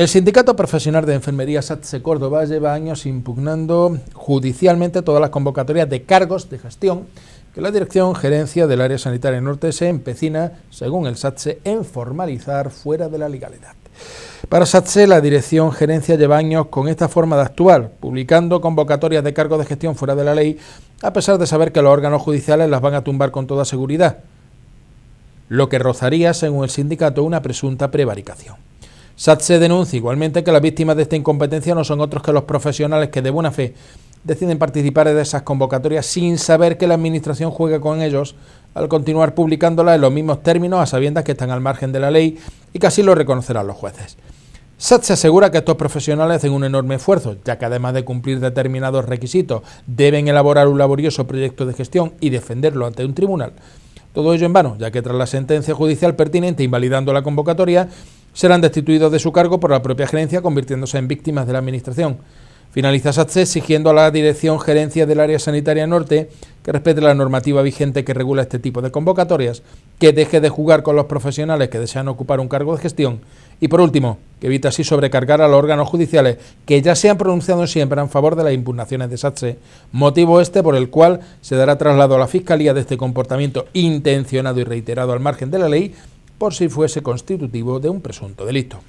El Sindicato Profesional de Enfermería SATSE Córdoba lleva años impugnando judicialmente todas las convocatorias de cargos de gestión que la Dirección Gerencia del Área Sanitaria Norte se empecina, según el SATSE, en formalizar fuera de la legalidad. Para SATSE, la Dirección Gerencia lleva años con esta forma de actuar, publicando convocatorias de cargos de gestión fuera de la ley, a pesar de saber que los órganos judiciales las van a tumbar con toda seguridad, lo que rozaría, según el sindicato, una presunta prevaricación se denuncia igualmente que las víctimas de esta incompetencia no son otros que los profesionales que de buena fe deciden participar de esas convocatorias sin saber que la Administración juega con ellos al continuar publicándolas en los mismos términos a sabiendas que están al margen de la ley y que así lo reconocerán los jueces. se asegura que estos profesionales hacen un enorme esfuerzo, ya que además de cumplir determinados requisitos, deben elaborar un laborioso proyecto de gestión y defenderlo ante un tribunal. Todo ello en vano, ya que tras la sentencia judicial pertinente invalidando la convocatoria, serán destituidos de su cargo por la propia gerencia, convirtiéndose en víctimas de la Administración. Finaliza SATSE exigiendo a la Dirección Gerencia del Área Sanitaria Norte que respete la normativa vigente que regula este tipo de convocatorias, que deje de jugar con los profesionales que desean ocupar un cargo de gestión y, por último, que evite así sobrecargar a los órganos judiciales que ya se han pronunciado siempre en favor de las impugnaciones de SATSE, motivo este por el cual se dará traslado a la Fiscalía de este comportamiento intencionado y reiterado al margen de la ley por si fuese constitutivo de un presunto delito.